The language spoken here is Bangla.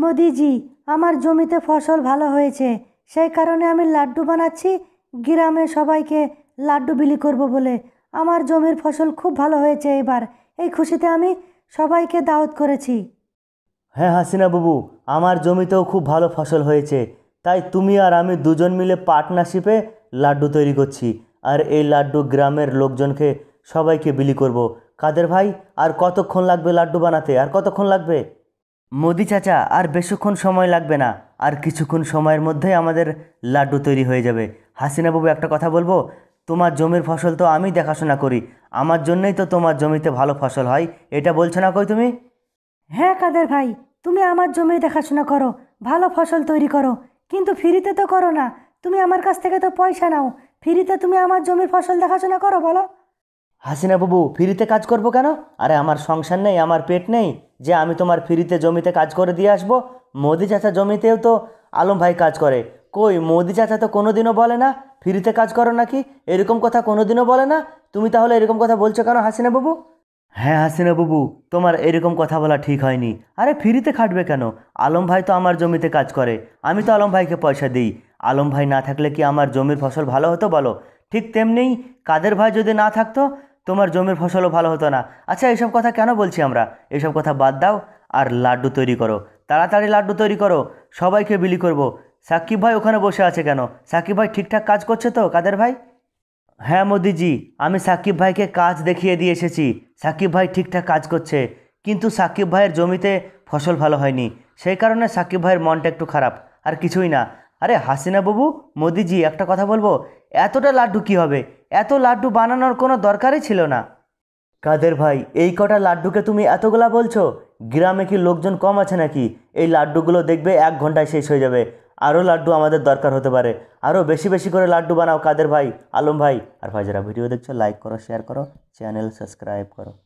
মোদিজি আমার জমিতে ফসল ভালো হয়েছে সেই কারণে আমি লাড্ডু বানাচ্ছি গ্রামে সবাইকে লাড্ডু বিলি করব বলে আমার জমির ফসল খুব ভালো হয়েছে এবার এই খুশিতে আমি সবাইকে দাওয়াত করেছি হ্যাঁ হাসিনা বাবু আমার জমিতেও খুব ভালো ফসল হয়েছে তাই তুমি আর আমি দুজন মিলে পার্টনারশিপে লাড্ডু তৈরি করছি আর এই লাড্ডু গ্রামের লোকজনকে সবাইকে বিলি করব কাদের ভাই আর কতক্ষণ লাগবে লাড্ডু বানাতে আর কতক্ষণ লাগবে মোদি চাচা আর বেশিক্ষণ সময় লাগবে না আর কিছুক্ষণ সময়ের মধ্যেই আমাদের লাড্ডু তৈরি হয়ে যাবে হাসিনা বাবু একটা কথা বলবো তোমার জমির ফসল তো আমি দেখাশোনা করি আমার জন্যই তো তোমার জমিতে ভালো ফসল হয় এটা বলছো না কই তুমি হ্যাঁ কাদের ভাই তুমি আমার জমি দেখাশোনা করো ভালো ফসল তৈরি করো কিন্তু ফ্রিতে তো করো না তুমি আমার কাছ থেকে তো পয়সা নাও ফ্রিতে তুমি আমার জমির ফসল দেখাশোনা করো বলো হাসিনা বাবু ফ্রিতে কাজ করবো কেন আরে আমার সংসার নেই আমার পেট নেই যে আমি তোমার ফ্রিতে জমিতে কাজ করে দিয়ে আসবো মোদি চাচা জমিতেও তো আলম ভাই কাজ করে কই মোদি চাচা তো কোনোদিনও বলে না ফ্রিতে কাজ করো নাকি এরকম কথা কোনোদিনও বলে না তুমি তাহলে এরকম কথা বলছো কেন হাসিনা বাবু হ্যাঁ হাসিনা বাবু তোমার এরকম কথা বলা ঠিক হয়নি আরে ফ্রিতে খাটবে কেন আলম ভাই তো আমার জমিতে কাজ করে আমি তো আলম ভাইকে পয়সা দিই আলম ভাই না থাকলে কি আমার জমির ফসল ভালো হতো বলো ঠিক তেমনি কাদের ভাই যদি না থাকতো তোমার জমির ফসলও ভালো হতো না আচ্ছা এসব কথা কেন বলছি আমরা এসব কথা বাদ দাও আর লাড্ডু তৈরি করো তাড়াতাড়ি লাড্ডু তৈরি করো সবাইকে বিলি করব সাকিব ভাই ওখানে বসে আছে কেন সাকিব ভাই ঠিকঠাক কাজ করছে তো কাদের ভাই হ্যাঁ মোদিজি আমি সাকিব ভাইকে কাজ দেখিয়ে দিয়ে এসেছি সাকিব ভাই ঠিকঠাক কাজ করছে কিন্তু সাকিব ভাইয়ের জমিতে ফসল ভালো হয়নি সেই কারণে সাকিব ভাইয়ের মনটা একটু খারাপ আর কিছুই না আরে হাসিনা বাবু মোদিজি একটা কথা বলবো এতটা লাড্ডু কী হবে এত লাড্ডু বানানোর কোনো দরকারই ছিল না কাদের ভাই এই কটা লাড্ডুকে তুমি এতগুলা বলছো গ্রামে কি লোকজন কম আছে নাকি এই লাড্ডুগুলো দেখবে এক ঘন্টায় শেষ হয়ে যাবে আরও লাড্ডু আমাদের দরকার হতে পারে আরও বেশি বেশি করে লাড্ডু বানাও কাদের ভাই আলম ভাই আর ভাই যারা ভিডিও দেখছো লাইক করো শেয়ার করো চ্যানেল সাবস্ক্রাইব করো